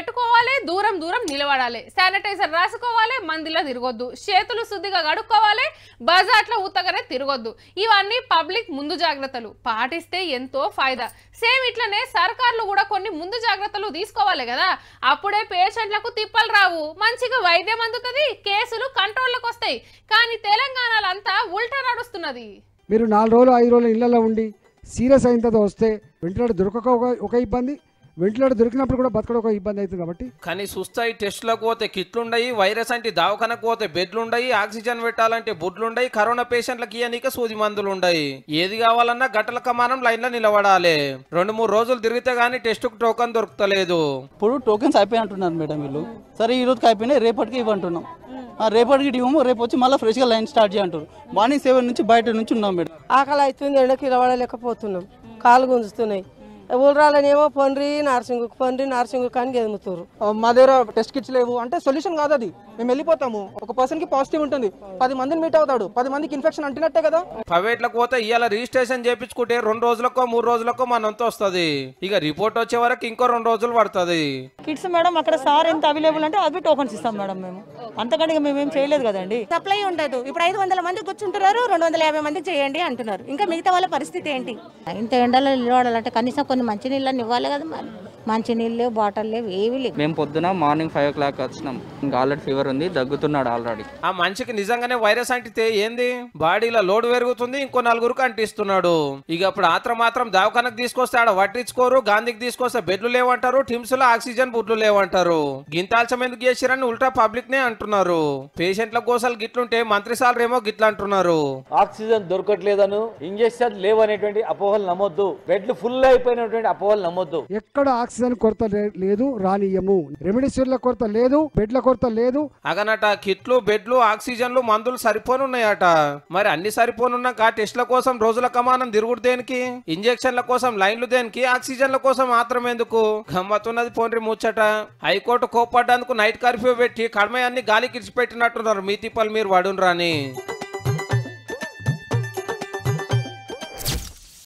పెట్టుకోవాలి దూరం దూరం నిలబడాలి శానిటైజర్ రాసుకోవాలి మందిలో తిరగొద్దు చేతులు శుద్ధిగా కడుక్కోవాలి బజార్లో ఉత్తగానే తిరగొద్దు ఇవన్నీ పబ్లిక్ ముందు జాగ్రత్తలు పాటిస్తే ఎంతో ఫాయిదా సేమ్ ఇట్లనే సర్కార్లు కూడా కొన్ని ముందు జాగ్రత్తలు తీసుకోవాలి కదా అప్పుడే పేషెంట్లకు తిప్పలు రావు మంచిగా వైద్యం అందుతుంది కేసులు కంట్రోల్లోకి వస్తాయి కానీ తెలంగాణలో అంతా ఉల్టా నడుస్తున్నది మీరు నాలుగు రోజులు ఐదు రోజులు ఇళ్లలో ఉండి సీరియస్ అయిన తర్వాత వస్తే వెంటనే దొరకక ఒక ఇబ్బంది వెంటిలేటర్ దొరికినప్పుడు కూడా బతకడం ఒక ఇబ్బంది అవుతుంది కాబట్టి కానీ చూస్తాయి టెస్టులకు పోతే కిట్లుండయి వైరస్ అంటే దవాఖానకు పోతే బెడ్లుండయి ఆక్సిజన్ పెట్టాలంటే బుడ్లుండయి కరోనా పేషెంట్లకి ఇయనిక సూది మందులు ఉండయి ఏది కావాలన్నా గట్టల కమానం లైన్ లో నిలబడాలి రెండు మూడు రోజులు తిరిగితే గానీ టెస్ట్ కు టోకన్ దొరుకుతలేదు ఇప్పుడు టోకెన్స్ అయిపోయి అంటున్నారు మేడం వీళ్ళు సరే ఈ రోజుకి అయిపోయినాయి రేపటికి ఇవ్వంటున్నాం రేపటికి ఇవ్వము రేపు వచ్చి మళ్ళీ ఫ్రెష్గా లైన్ స్టార్ట్ చేయంటారు మార్నింగ్ సెవెన్ నుంచి బయట నుంచి ఉన్నాం మేడం ఆకలి అవుతుంది ఎండకి నిలబడలేకపోతున్నాం కాలు గుంజుతున్నాయి ఊరాలనేమో పండ్రి నార్సింగుకు పండ్రి నర్సింగ్ కానీ ఎదుగుతారు మా దగ్గర టెస్ట్ కిట్స్ లేవు అంటే సొల్యూషన్ కాదు అది మేము వెళ్ళిపోతాము ఒక పర్సన్ కి పాజిటివ్ ఉంటుంది పది మందిని మీట్ అవుతాడు పది మందికి ఇన్ఫెక్షన్ అంటున్నట్టే కదా ప్రైవేట్లకు పోతే ఇవాళ రిజిస్ట్రేషన్ చేయించుకుంటే రెండు రోజులకో మూడు రోజులకో మనంత వస్తుంది ఇక రిపోర్ట్ వచ్చే వరకు ఇంకో రెండు రోజులు పడుతుంది కిడ్స్ మేడం అక్కడ సార్ ఎంత అవైలబుల్ అంటే అది టోకన్స్ ఇస్తాం మేడం మేము అంతకంటే మేము ఏం చేయలేదు కదండి సప్లై ఉండదు ఇప్పుడు ఐదు వందల మంది కూర్చుంటున్నారు రెండు వందల యాభై మంది చేయండి అంటున్నారు ఇంకా మిగతా వాళ్ళ పరిస్థితి ఏంటి ఇంత ఎండలో నిలబడాలంటే కనీసం కొన్ని మంచి నీళ్ళని ఇవ్వాలి కదా మరి మంచి నీళ్ళు బాటిల్ లేవు ఏవి లేవు మేము పొద్దున మార్నింగ్ ఫైవ్ ఓ క్లాక్ వచ్చినాం ఇంకా ఆల్రెడీ ఫీవర్ ఉంది దగ్గుతున్నాడు ఆల్రెడీ ఆ మనిషికి నిజంగానే వైరస్ అంటితే ఏంది బాడీలో లోడ్ పెరుగుతుంది ఇంకో నలుగురికి అంటిస్తున్నాడు ఇక అప్పుడు ఆత్రం మాత్రం దవాఖానకు తీసుకొస్తే ఆడ వట్టించుకోరు గాంధీకి తీసుకొస్తే బెడ్లు లేవంటారు టిమ్స్ లో ఆక్సిజన్ లేవని బుడ్లు లేవంటారు గింతాల్సం ఎందుకు చేసిరని ఉల్టా పబ్లిక్ నే అంటున్నారు పేషెంట్ల కోసం గిట్లుంటే మంత్రి ఏమో గిట్ల అంటున్నారు ఆక్సిజన్ దొరకట్లేదను ఇంజక్షన్ లేవనేటువంటి అపోహలు నమ్మొద్దు బెడ్లు ఫుల్ అయిపోయినటువంటి అపోహలు నమ్మొద్దు ఎక్కడ ఆక్సిజన్ కొరత లేదు రానియము రెమిడిసివిర్ల కొరత లేదు బెడ్ల కొరత లేదు అగనట కిట్లు బెడ్లు ఆక్సిజన్లు మందులు సరిపోనున్నాయట మరి అన్ని సరిపోనున్నాక టెస్ట్ల కోసం రోజుల కమానం తిరుగుడు దేనికి ఇంజక్షన్ల కోసం లైన్లు దేనికి ఆక్సిజన్ల కోసం మాత్రం ఎందుకు గమ్మత్తున్నది పోన్రి ముచ్చట హైకోర్టు కోపడ్డందుకు నైట్ కర్ఫ్యూ పెట్టి కడమయాన్ని గాలికిచ్చిపెట్టినట్టున్నారు మీతిపల్ మీరు తిప్పలు రాని